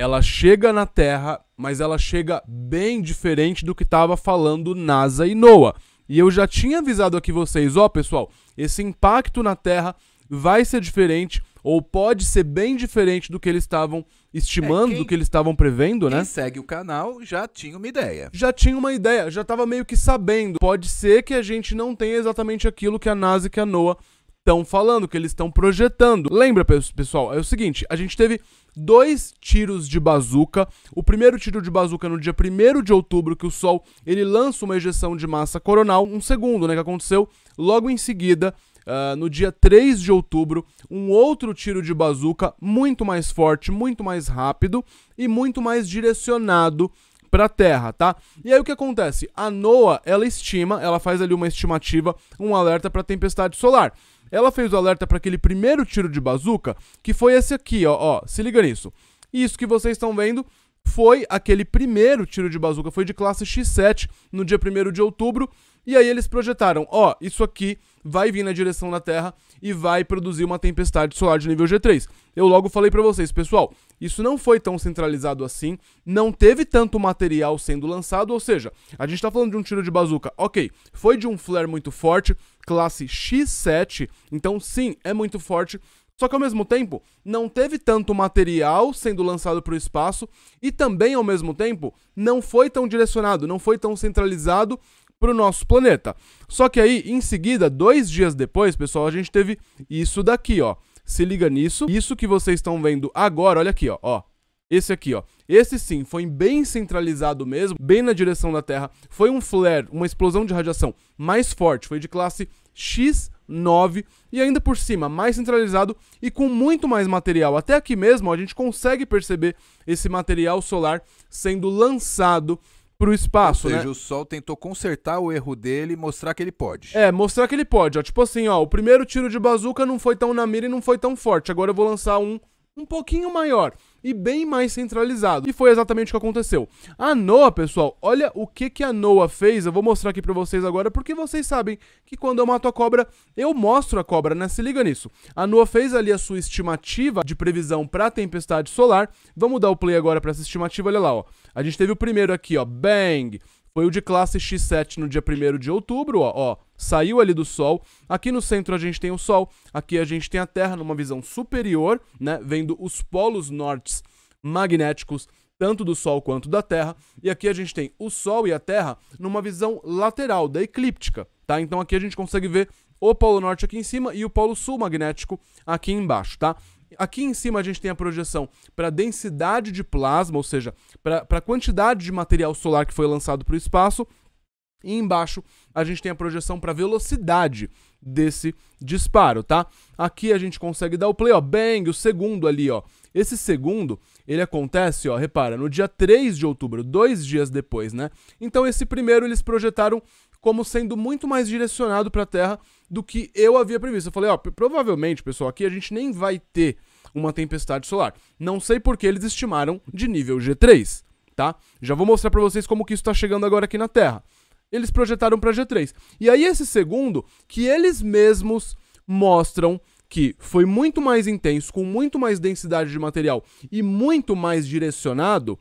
Ela chega na Terra, mas ela chega bem diferente do que estava falando NASA e NOAA. E eu já tinha avisado aqui vocês, ó, oh, pessoal, esse impacto na Terra vai ser diferente ou pode ser bem diferente do que eles estavam estimando, é, quem, do que eles estavam prevendo, quem né? Quem segue o canal já tinha uma ideia. Já tinha uma ideia, já estava meio que sabendo. Pode ser que a gente não tenha exatamente aquilo que a NASA e que a NOAA estão falando, que eles estão projetando. Lembra, pessoal, é o seguinte: a gente teve dois tiros de bazuca. O primeiro tiro de bazuca no dia 1 de outubro, que o Sol ele lança uma ejeção de massa coronal. Um segundo, né, que aconteceu logo em seguida. Uh, no dia 3 de outubro, um outro tiro de bazuca muito mais forte, muito mais rápido e muito mais direcionado para a Terra, tá? E aí o que acontece? A NOAA, ela estima, ela faz ali uma estimativa, um alerta para tempestade solar. Ela fez o alerta para aquele primeiro tiro de bazuca, que foi esse aqui, ó, ó, se liga nisso. Isso que vocês estão vendo foi aquele primeiro tiro de bazuca, foi de classe X7 no dia 1 de outubro, e aí eles projetaram, ó, isso aqui vai vir na direção da Terra e vai produzir uma tempestade solar de nível G3. Eu logo falei para vocês, pessoal, isso não foi tão centralizado assim, não teve tanto material sendo lançado, ou seja, a gente está falando de um tiro de bazuca, ok, foi de um flare muito forte, classe X7, então sim, é muito forte, só que ao mesmo tempo, não teve tanto material sendo lançado para o espaço e também ao mesmo tempo não foi tão direcionado, não foi tão centralizado para o nosso planeta. Só que aí, em seguida, dois dias depois, pessoal, a gente teve isso daqui, ó. Se liga nisso. Isso que vocês estão vendo agora, olha aqui, ó. ó. Esse aqui, ó. Esse sim foi bem centralizado mesmo, bem na direção da Terra. Foi um flare, uma explosão de radiação mais forte, foi de classe X9 e ainda por cima mais centralizado e com muito mais material. Até aqui mesmo ó, a gente consegue perceber esse material solar sendo lançado pro espaço, Ou né? seja, né? o Sol tentou consertar o erro dele e mostrar que ele pode. É, mostrar que ele pode, ó. Tipo assim, ó, o primeiro tiro de bazuca não foi tão na mira e não foi tão forte. Agora eu vou lançar um um pouquinho maior e bem mais centralizado. E foi exatamente o que aconteceu. A Noa, pessoal, olha o que, que a Noa fez. Eu vou mostrar aqui para vocês agora, porque vocês sabem que quando eu mato a cobra, eu mostro a cobra, né? Se liga nisso. A Noa fez ali a sua estimativa de previsão para a tempestade solar. Vamos dar o play agora para essa estimativa, olha lá, ó. A gente teve o primeiro aqui, ó, bang, foi o de classe X7 no dia 1 de outubro, ó, ó, saiu ali do Sol. Aqui no centro a gente tem o Sol, aqui a gente tem a Terra numa visão superior, né, vendo os polos nortes magnéticos tanto do Sol quanto da Terra. E aqui a gente tem o Sol e a Terra numa visão lateral, da eclíptica, tá? Então aqui a gente consegue ver o Polo Norte aqui em cima e o Polo Sul magnético aqui embaixo, tá? Aqui em cima a gente tem a projeção para a densidade de plasma, ou seja, para a quantidade de material solar que foi lançado para o espaço. E embaixo a gente tem a projeção para a velocidade desse disparo, tá? Aqui a gente consegue dar o play, ó, bang, o segundo ali, ó. Esse segundo, ele acontece, ó, repara, no dia 3 de outubro, dois dias depois, né? Então esse primeiro eles projetaram como sendo muito mais direcionado para a Terra do que eu havia previsto. Eu falei, ó, provavelmente, pessoal, aqui a gente nem vai ter uma tempestade solar. Não sei que eles estimaram de nível G3, tá? Já vou mostrar para vocês como que isso está chegando agora aqui na Terra. Eles projetaram para G3. E aí esse segundo, que eles mesmos mostram que foi muito mais intenso, com muito mais densidade de material e muito mais direcionado,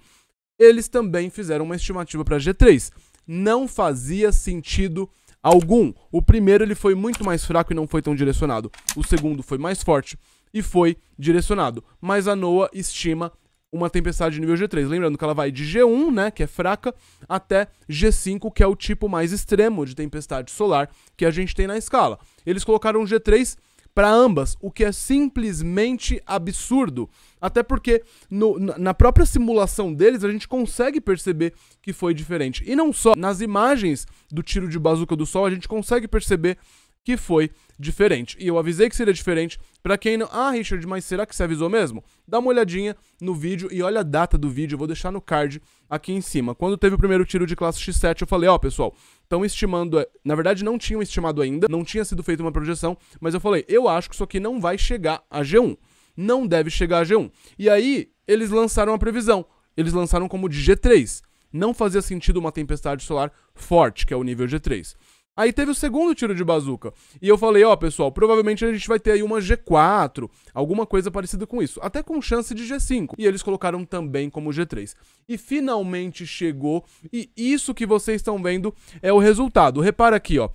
eles também fizeram uma estimativa para G3 não fazia sentido algum. O primeiro ele foi muito mais fraco e não foi tão direcionado. O segundo foi mais forte e foi direcionado. Mas a Noa estima uma tempestade nível G3. Lembrando que ela vai de G1, né, que é fraca, até G5, que é o tipo mais extremo de tempestade solar que a gente tem na escala. Eles colocaram G3 para ambas, o que é simplesmente absurdo. Até porque no, na própria simulação deles a gente consegue perceber que foi diferente. E não só nas imagens do tiro de bazuca do sol a gente consegue perceber que foi diferente. E eu avisei que seria diferente para quem não. Ah, Richard, mas será que você avisou mesmo? Dá uma olhadinha no vídeo e olha a data do vídeo, eu vou deixar no card aqui em cima. Quando teve o primeiro tiro de classe X7, eu falei: Ó, oh, pessoal, estão estimando. Na verdade, não tinham estimado ainda, não tinha sido feita uma projeção, mas eu falei: eu acho que isso aqui não vai chegar a G1. Não deve chegar a G1. E aí, eles lançaram a previsão. Eles lançaram como de G3 não fazia sentido uma tempestade solar forte, que é o nível G3. Aí teve o segundo tiro de bazuca. E eu falei, ó, oh, pessoal, provavelmente a gente vai ter aí uma G4, alguma coisa parecida com isso, até com chance de G5. E eles colocaram também como G3. E finalmente chegou, e isso que vocês estão vendo é o resultado. Repara aqui, ó.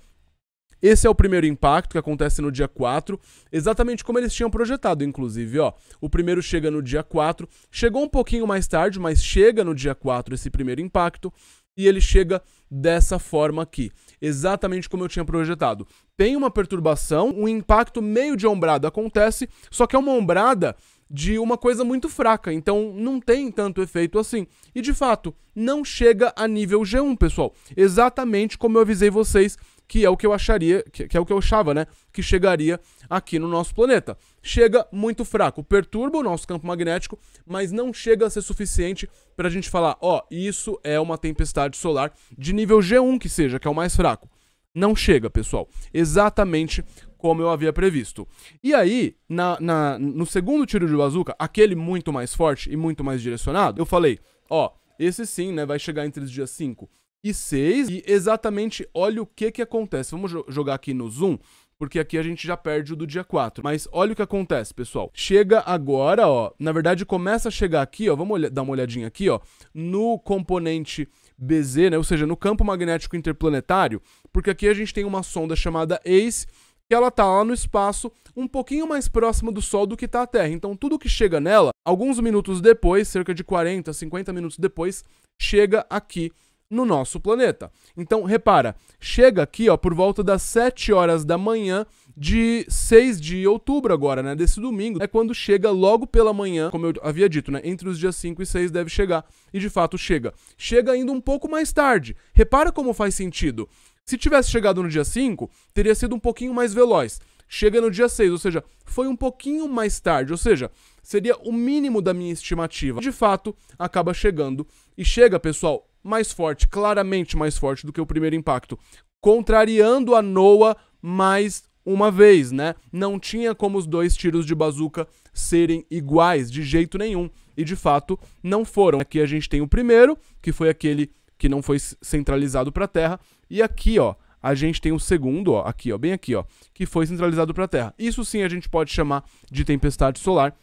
Esse é o primeiro impacto que acontece no dia 4, exatamente como eles tinham projetado, inclusive, ó. O primeiro chega no dia 4, chegou um pouquinho mais tarde, mas chega no dia 4 esse primeiro impacto e ele chega dessa forma aqui, exatamente como eu tinha projetado. Tem uma perturbação, um impacto meio de ombrada acontece, só que é uma ombrada de uma coisa muito fraca, então não tem tanto efeito assim. E de fato, não chega a nível G1, pessoal. Exatamente como eu avisei vocês que é o que eu acharia, que, é o que eu achava, né, que chegaria aqui no nosso planeta. Chega muito fraco, perturba o nosso campo magnético, mas não chega a ser suficiente para a gente falar: ó, oh, isso é uma tempestade solar de nível G1 que seja, que é o mais fraco. Não chega, pessoal. Exatamente como eu havia previsto. E aí, na, na, no segundo tiro de bazuca, aquele muito mais forte e muito mais direcionado, eu falei: ó, esse sim, né, vai chegar entre os dias 5 e 6. E exatamente olha o que que acontece. Vamos jo jogar aqui no zoom porque aqui a gente já perde o do dia 4. Mas olha o que acontece, pessoal. Chega agora, ó, na verdade começa a chegar aqui, ó, vamos dar uma olhadinha aqui, ó, no componente BZ, né, ou seja, no campo magnético interplanetário, porque aqui a gente tem uma sonda chamada ACE, que ela tá lá no espaço, um pouquinho mais próxima do Sol do que tá a Terra. Então tudo que chega nela, alguns minutos depois, cerca de 40, 50 minutos depois, chega aqui no nosso planeta. Então, repara, chega aqui, ó, por volta das 7 horas da manhã de 6 de outubro agora, né, desse domingo, é quando chega logo pela manhã, como eu havia dito, né, entre os dias 5 e 6 deve chegar, e de fato chega. Chega ainda um pouco mais tarde. Repara como faz sentido. Se tivesse chegado no dia 5, teria sido um pouquinho mais veloz. Chega no dia 6, ou seja, foi um pouquinho mais tarde, ou seja, seria o mínimo da minha estimativa. De fato, acaba chegando e chega, pessoal, mais forte, claramente mais forte do que o primeiro impacto, contrariando a Noah mais uma vez, né? Não tinha como os dois tiros de bazuca serem iguais de jeito nenhum. E de fato, não foram. Aqui a gente tem o primeiro, que foi aquele que não foi centralizado para a Terra, e aqui, ó, a gente tem o segundo, ó, aqui, ó, bem aqui, ó, que foi centralizado para a Terra. Isso sim a gente pode chamar de tempestade solar.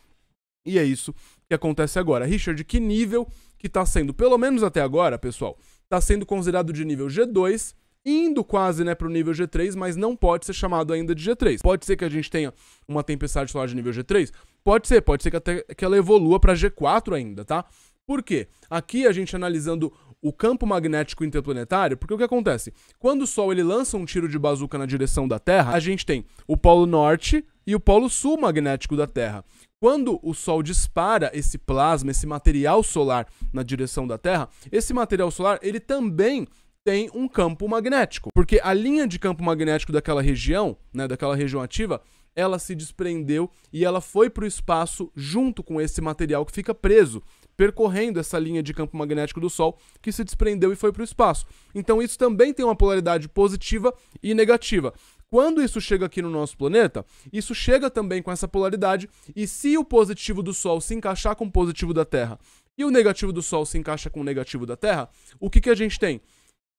E é isso que acontece agora. Richard, que nível que está sendo, pelo menos até agora, pessoal, está sendo considerado de nível G2, indo quase né, para o nível G3, mas não pode ser chamado ainda de G3. Pode ser que a gente tenha uma tempestade solar de nível G3? Pode ser, pode ser que, até, que ela evolua para G4 ainda, tá? Por quê? Aqui a gente analisando o campo magnético interplanetário, porque o que acontece? Quando o Sol ele lança um tiro de bazuca na direção da Terra, a gente tem o polo norte e o polo sul magnético da Terra. Quando o Sol dispara esse plasma, esse material solar na direção da Terra, esse material solar ele também tem um campo magnético, porque a linha de campo magnético daquela região, né, daquela região ativa, ela se desprendeu e ela foi para o espaço junto com esse material que fica preso, percorrendo essa linha de campo magnético do Sol que se desprendeu e foi para o espaço. Então isso também tem uma polaridade positiva e negativa. Quando isso chega aqui no nosso planeta, isso chega também com essa polaridade, e se o positivo do Sol se encaixar com o positivo da Terra e o negativo do Sol se encaixa com o negativo da Terra, o que, que a gente tem?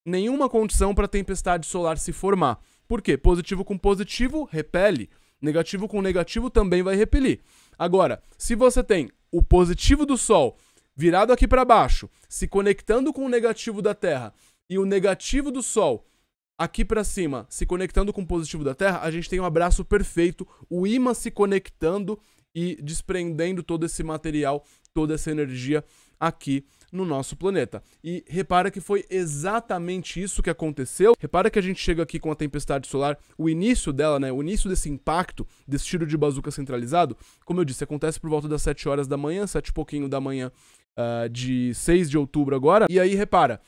Nenhuma condição para tempestade solar se formar. Por quê? Positivo com positivo repele, negativo com negativo também vai repelir. Agora, se você tem o positivo do Sol virado aqui para baixo, se conectando com o negativo da Terra e o negativo do Sol aqui para cima, se conectando com o positivo da Terra, a gente tem um abraço perfeito, o imã se conectando e desprendendo todo esse material, toda essa energia aqui no nosso planeta. E repara que foi exatamente isso que aconteceu. Repara que a gente chega aqui com a tempestade solar, o início dela, né, o início desse impacto, desse tiro de bazuca centralizado, como eu disse, acontece por volta das 7 horas da manhã, 7 e pouquinho da manhã uh, de 6 de outubro agora. E aí repara,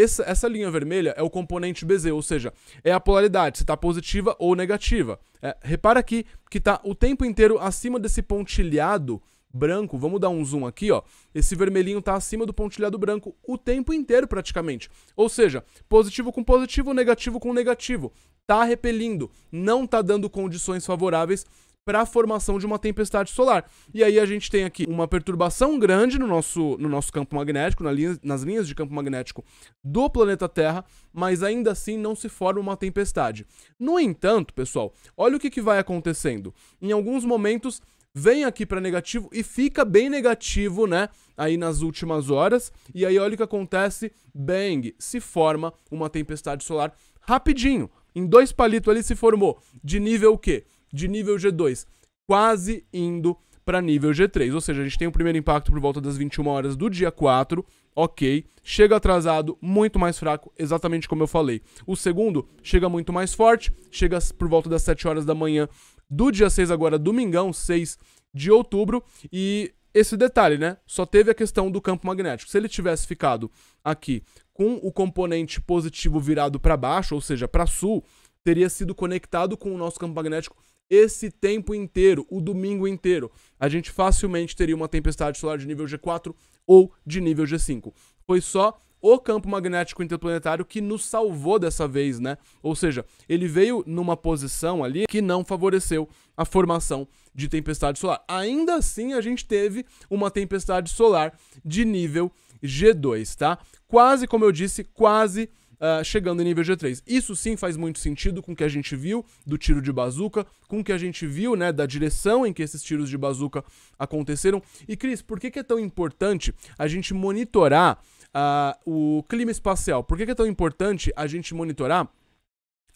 essa, essa linha vermelha é o componente BZ, ou seja, é a polaridade, se está positiva ou negativa. É, repara aqui que está o tempo inteiro acima desse pontilhado branco, vamos dar um zoom aqui, ó. Esse vermelhinho está acima do pontilhado branco o tempo inteiro praticamente. Ou seja, positivo com positivo, negativo com negativo. Está repelindo, não está dando condições favoráveis para a formação de uma tempestade solar. E aí a gente tem aqui uma perturbação grande no nosso, no nosso campo magnético, na linha, nas linhas de campo magnético do planeta Terra, mas ainda assim não se forma uma tempestade. No entanto, pessoal, olha o que, que vai acontecendo. Em alguns momentos vem aqui para negativo e fica bem negativo, né? Aí nas últimas horas. E aí olha o que acontece, bang, se forma uma tempestade solar rapidinho. Em dois palitos ali se formou de nível o quê? de nível G2, quase indo para nível G3. Ou seja, a gente tem o primeiro impacto por volta das 21 horas do dia 4, ok. Chega atrasado, muito mais fraco, exatamente como eu falei. O segundo chega muito mais forte, chega por volta das 7 horas da manhã do dia 6, agora domingão, 6 de outubro. E esse detalhe, né? Só teve a questão do campo magnético. Se ele tivesse ficado aqui com o componente positivo virado para baixo, ou seja, para sul, teria sido conectado com o nosso campo magnético esse tempo inteiro, o domingo inteiro, a gente facilmente teria uma tempestade solar de nível G4 ou de nível G5. Foi só o campo magnético interplanetário que nos salvou dessa vez, né? Ou seja, ele veio numa posição ali que não favoreceu a formação de tempestade solar. Ainda assim, a gente teve uma tempestade solar de nível G2, tá? Quase, como eu disse, quase uh, chegando em nível G3. Isso sim faz muito sentido com o que a gente viu do tiro de bazuca, com o que a gente viu, né, da direção em que esses tiros de bazuca aconteceram. E Cris, por que, que é tão importante a gente monitorar uh, o clima espacial? Por que, que é tão importante a gente monitorar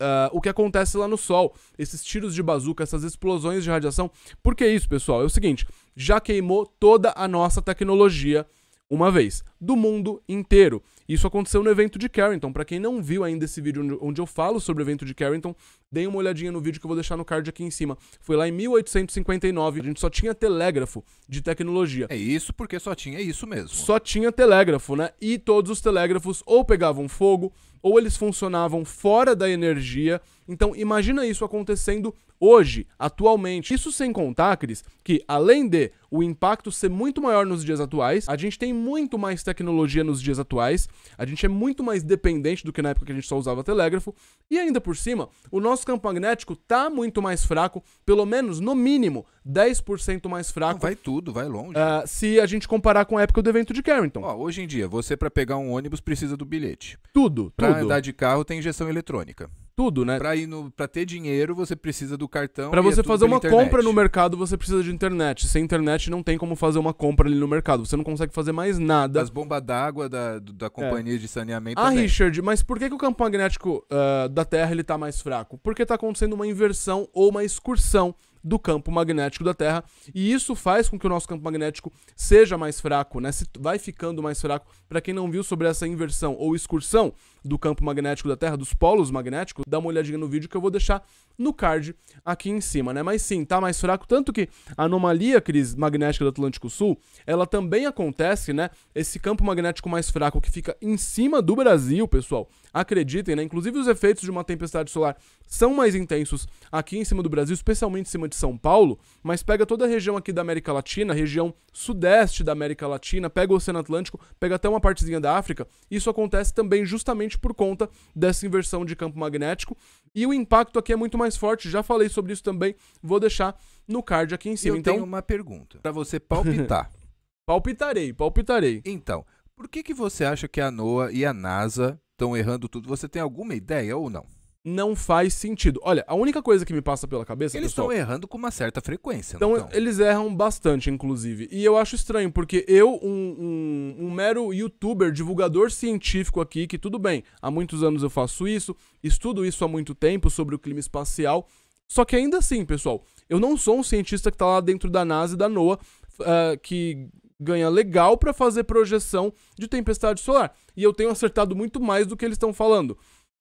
Uh, o que acontece lá no Sol, esses tiros de bazuca, essas explosões de radiação. Por que é isso, pessoal? É o seguinte: já queimou toda a nossa tecnologia uma vez, do mundo inteiro. Isso aconteceu no evento de Carrington. Para quem não viu ainda esse vídeo onde eu falo sobre o evento de Carrington, dê uma olhadinha no vídeo que eu vou deixar no card aqui em cima. Foi lá em 1859, a gente só tinha telégrafo de tecnologia. É isso porque só tinha isso mesmo. Só tinha telégrafo, né? E todos os telégrafos ou pegavam fogo, ou eles funcionavam fora da energia então imagina isso acontecendo hoje, atualmente. Isso sem contar, Cris, que além de o impacto ser muito maior nos dias atuais, a gente tem muito mais tecnologia nos dias atuais, a gente é muito mais dependente do que na época que a gente só usava telégrafo, e ainda por cima, o nosso campo magnético tá muito mais fraco, pelo menos, no mínimo, 10% mais fraco. Não, vai tudo, vai longe. Uh, se a gente comparar com a época do evento de Carrington. Ó, hoje em dia, você para pegar um ônibus precisa do bilhete. Tudo, pra tudo. Pra andar de carro tem injeção eletrônica. Tudo, né? Pra, ir no, pra ter dinheiro, você precisa do cartão. Pra é você é fazer uma internet. compra no mercado, você precisa de internet. Sem internet, não tem como fazer uma compra ali no mercado. Você não consegue fazer mais nada. As bombas d'água da, da é. companhia é. de saneamento. Ah, também. Richard, mas por que, que o campo magnético uh, da Terra ele tá mais fraco? Porque tá acontecendo uma inversão ou uma excursão do campo magnético da Terra. E isso faz com que o nosso campo magnético seja mais fraco, né? Se vai ficando mais fraco. Para quem não viu sobre essa inversão ou excursão, do campo magnético da Terra, dos polos magnéticos, dá uma olhadinha no vídeo que eu vou deixar no card aqui em cima, né? Mas sim, tá mais fraco, tanto que a anomalia, crise magnética do Atlântico Sul, ela também acontece, né? Esse campo magnético mais fraco que fica em cima do Brasil, pessoal, acreditem, né? Inclusive os efeitos de uma tempestade solar são mais intensos aqui em cima do Brasil, especialmente em cima de São Paulo, mas pega toda a região aqui da América Latina, região sudeste da América Latina, pega o Oceano Atlântico, pega até uma partezinha da África, isso acontece também justamente justamente por conta dessa inversão de campo magnético. E o impacto aqui é muito mais forte, já falei sobre isso também, vou deixar no card aqui em cima. Eu então, tenho uma pergunta para você palpitar. palpitarei, palpitarei. Então, por que, que você acha que a NOAA e a NASA estão errando tudo? Você tem alguma ideia ou não? não faz sentido. Olha, a única coisa que me passa pela cabeça. Eles estão errando com uma certa frequência, então, Eles erram bastante, inclusive. E eu acho estranho, porque eu, um, um, um, mero youtuber, divulgador científico aqui, que tudo bem, há muitos anos eu faço isso, estudo isso há muito tempo sobre o clima espacial. Só que ainda assim, pessoal, eu não sou um cientista que está lá dentro da NASA e da NOAA, uh, que ganha legal para fazer projeção de tempestade solar. E eu tenho acertado muito mais do que eles estão falando.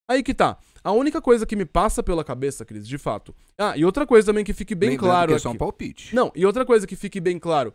Aí que tá. A única coisa que me passa pela cabeça, Cris, de fato. Ah, e outra coisa também que fique bem Lembrando claro. Que é só um palpite. Não, e outra coisa que fique bem claro.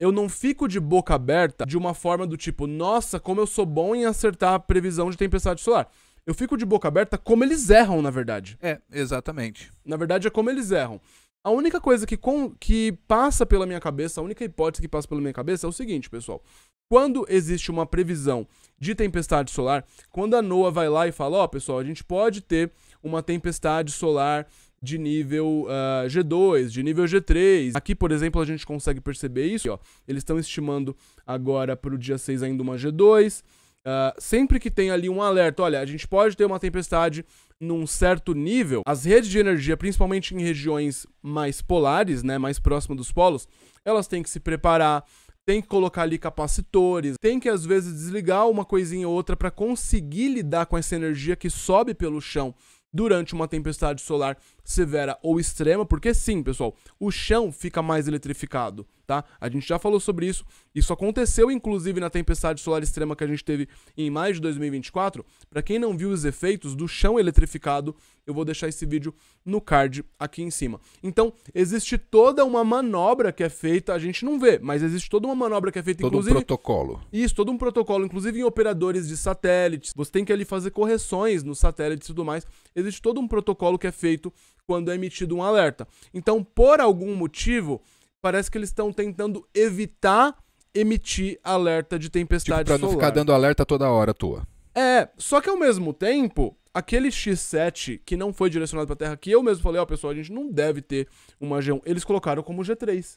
Eu não fico de boca aberta de uma forma do tipo, nossa, como eu sou bom em acertar a previsão de tempestade solar. Eu fico de boca aberta como eles erram, na verdade. É, exatamente. Na verdade, é como eles erram. A única coisa que, com, que passa pela minha cabeça, a única hipótese que passa pela minha cabeça é o seguinte, pessoal. Quando existe uma previsão de tempestade solar, quando a NOAA vai lá e fala, ó, oh, pessoal, a gente pode ter uma tempestade solar de nível uh, ah, G2, de nível G3. Aqui, por exemplo, a gente consegue perceber isso. Ó, eles estão estimando agora para o dia 6 ainda uma G2. Uh, ah, sempre que tem ali um alerta, olha, a gente pode ter uma tempestade num certo nível, as redes de energia, principalmente em regiões mais polares, né, mais próximas dos polos, elas têm que se preparar, tem que colocar ali capacitores, tem que às vezes desligar uma coisinha ou outra para conseguir lidar com essa energia que sobe pelo chão durante uma tempestade solar severa ou extrema, porque sim, pessoal, o chão fica mais eletrificado, tá? A gente já falou sobre isso. Isso aconteceu inclusive na tempestade solar extrema que a gente teve em maio de 2024. Para quem não viu os efeitos do chão eletrificado, eu vou deixar esse vídeo no card aqui em cima. Então, existe toda uma manobra que é feita, a gente não vê, mas existe toda uma manobra que é feita todo inclusive um protocolo. Isso, todo um protocolo, inclusive em operadores de satélites. Você tem que ali fazer correções nos satélites e tudo mais existe todo um protocolo que é feito quando é emitido um alerta. Então, por algum motivo, parece que eles estão tentando evitar emitir alerta de tempestade tipo, pra solar. Pra não ficar dando alerta toda hora à toa. É, só que ao mesmo tempo, aquele X7 que não foi direcionado pra Terra, que eu mesmo falei, ó, oh, pessoal, a gente não deve ter uma G1, eles colocaram como G3.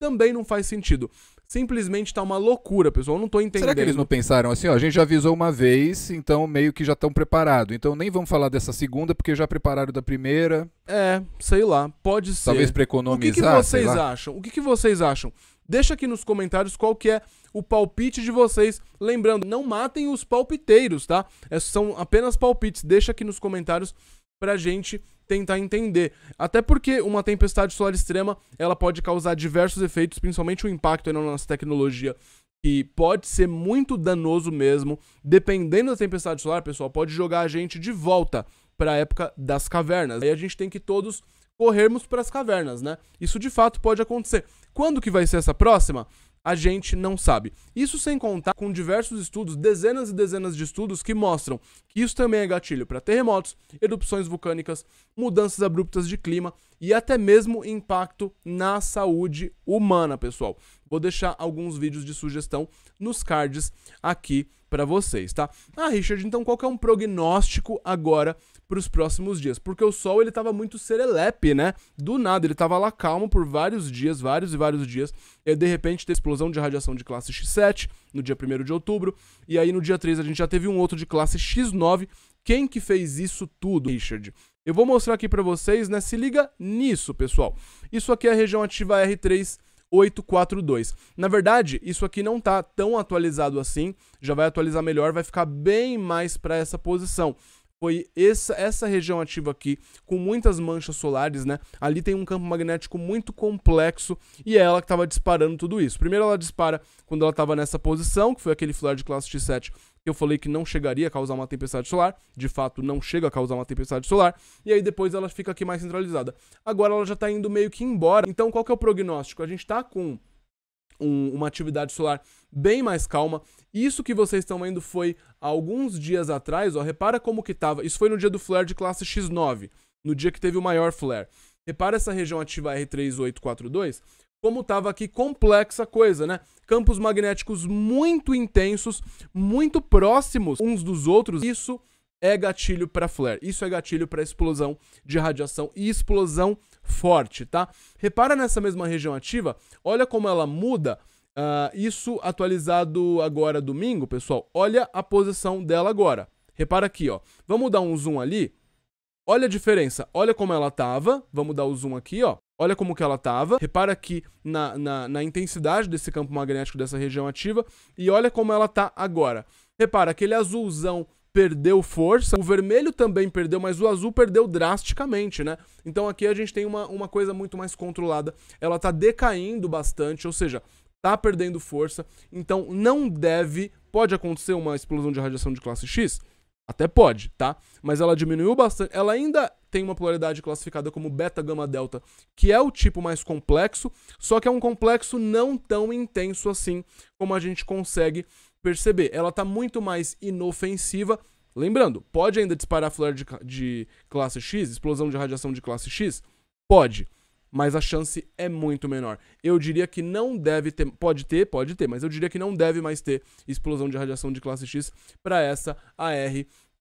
Também não faz sentido. Simplesmente tá uma loucura, pessoal. Eu não tô entendendo. Será que eles não pensaram assim, ó, a gente já avisou uma vez, então meio que já estão preparados. Então nem vamos falar dessa segunda, porque já prepararam da primeira. É, sei lá, pode ser. Talvez pra economizar. O que, que vocês acham? O que, que vocês acham? Deixa aqui nos comentários qual que é o palpite de vocês. Lembrando, não matem os palpiteiros, tá? É, são apenas palpites. Deixa aqui nos comentários para a gente tentar entender. Até porque uma tempestade solar extrema ela pode causar diversos efeitos, principalmente o impacto na nossa tecnologia que pode ser muito danoso mesmo, dependendo da tempestade solar, pessoal, pode jogar a gente de volta para a época das cavernas. Aí a gente tem que todos corrermos para as cavernas, né? Isso de fato pode acontecer. Quando que vai ser essa próxima? a gente não sabe. Isso sem contar com diversos estudos, dezenas e dezenas de estudos que mostram que isso também é gatilho para terremotos, erupções vulcânicas, mudanças abruptas de clima e até mesmo impacto na saúde humana, pessoal. Vou deixar alguns vídeos de sugestão nos cards aqui para vocês, tá? Ah, Richard, então qual que é um prognóstico agora para os próximos dias? Porque o Sol ele tava muito serelepe, né? Do nada, ele tava lá calmo por vários dias, vários e vários dias. E de repente tem explosão de radiação de classe X7 no dia 1 de outubro. E aí no dia 3 a gente já teve um outro de classe X9. Quem que fez isso tudo, Richard? Eu vou mostrar aqui para vocês, né? Se liga nisso, pessoal. Isso aqui é a região ativa R3 842. Na verdade, isso aqui não tá tão atualizado assim, já vai atualizar melhor, vai ficar bem mais para essa posição foi essa, essa região ativa aqui, com muitas manchas solares, né? Ali tem um campo magnético muito complexo e é ela que estava disparando tudo isso. Primeiro ela dispara quando ela estava nessa posição, que foi aquele flare de classe T7 que eu falei que não chegaria a causar uma tempestade solar, de fato não chega a causar uma tempestade solar, e aí depois ela fica aqui mais centralizada. Agora ela já está indo meio que embora, então qual que é o prognóstico? A gente está com um, uma atividade solar bem mais calma. Isso que vocês estão vendo foi alguns dias atrás, ó, repara como que tava. Isso foi no dia do flare de classe X9, no dia que teve o maior flare. Repara essa região ativa R3842, como tava aqui complexa coisa, né? Campos magnéticos muito intensos, muito próximos uns dos outros. Isso é gatilho para flare. Isso é gatilho para explosão de radiação e explosão forte, tá? Repara nessa mesma região ativa, olha como ela muda. Uh, isso atualizado agora domingo, pessoal. Olha a posição dela agora. Repara aqui, ó. Vamos dar um zoom ali. Olha a diferença. Olha como ela tava. Vamos dar o zoom aqui, ó. Olha como que ela estava. Repara aqui na, na, na, intensidade desse campo magnético dessa região ativa. E olha como ela está agora. Repara, aquele azulzão perdeu força, o vermelho também perdeu, mas o azul perdeu drasticamente, né? Então aqui a gente tem uma, uma coisa muito mais controlada. Ela tá decaindo bastante, ou seja, tá perdendo força, então não deve. Pode acontecer uma explosão de radiação de classe X? Até pode, tá? Mas ela diminuiu bastante. Ela ainda tem uma polaridade classificada como beta gama delta, que é o tipo mais complexo, só que é um complexo não tão intenso assim como a gente consegue perceber. Ela está muito mais inofensiva. Lembrando, pode ainda disparar flare de, de classe X, explosão de radiação de classe X? Pode mas a chance é muito menor. Eu diria que não deve ter, pode ter, pode ter, mas eu diria que não deve mais ter explosão de radiação de classe X para essa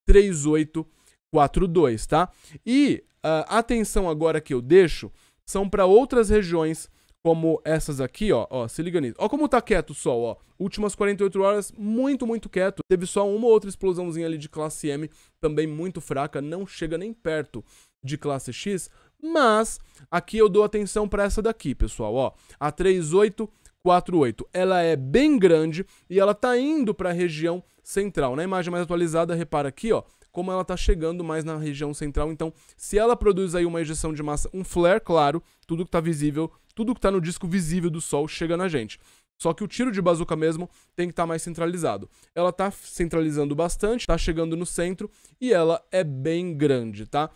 AR3842, tá? E uh, atenção agora que eu deixo são para outras regiões como essas aqui, ó, ó, se liga nisso. Ó como tá quieto o sol, ó. Últimas 48 horas, muito, muito quieto. Teve só uma outra explosãozinha ali de classe M, também muito fraca, não chega nem perto de classe X, mas aqui eu dou atenção para essa daqui, pessoal, ó. A 3848. Ela é bem grande e ela tá indo para a região central. Na né? imagem mais atualizada, repara aqui, ó, como ela está chegando mais na região central. Então, se ela produz aí uma ejeção de massa, um flare, claro, tudo que está visível, tudo que está no disco visível do Sol chega na gente. Só que o tiro de bazuca mesmo tem que estar tá mais centralizado. Ela está centralizando bastante, está chegando no centro e ela é bem grande, tá?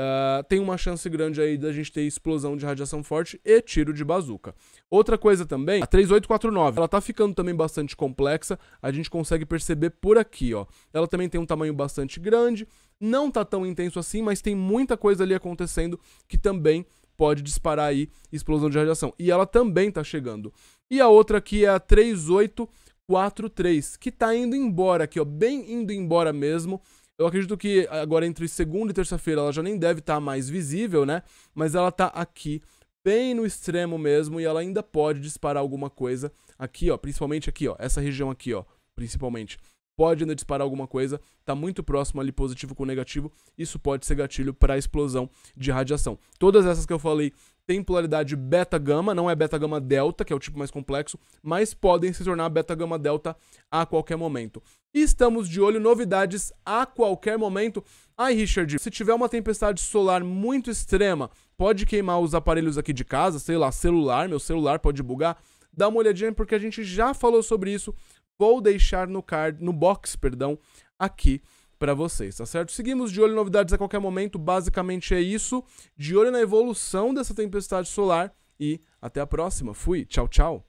Uh, tem uma chance grande aí da gente ter explosão de radiação forte e tiro de bazuca. Outra coisa também, a 3849, ela tá ficando também bastante complexa, a gente consegue perceber por aqui, ó. Ela também tem um tamanho bastante grande, não tá tão intenso assim, mas tem muita coisa ali acontecendo que também pode disparar aí explosão de radiação. E ela também tá chegando. E a outra aqui é a 3843, que tá indo embora aqui, ó, bem indo embora mesmo eu acredito que eh, agora entre segunda e terça-feira ela já nem deve estar tá mais visível, né? Mas ela tá aqui bem no extremo mesmo e ela ainda pode disparar alguma coisa aqui, ó, principalmente aqui, ó, essa região aqui, ó, principalmente pode ainda disparar alguma coisa, está muito próximo ali positivo com negativo, isso pode ser gatilho para a explosão de radiação. Todas essas que eu falei têm polaridade beta-gama, não é beta-gama delta, que é o tipo mais complexo, mas podem se tornar beta-gama delta a qualquer momento. E estamos de olho novidades a qualquer momento. Ai, Richard, se tiver uma tempestade solar muito extrema, pode queimar os aparelhos aqui de casa, sei lá, celular, meu celular pode bugar. Dá uma olhadinha porque a gente já falou sobre isso Vou deixar no card, no box, perdão, aqui para vocês, tá certo? Seguimos de olho em novidades a qualquer momento, basicamente é isso. De olho na evolução dessa tempestade solar e até a próxima. Fui, tchau, tchau.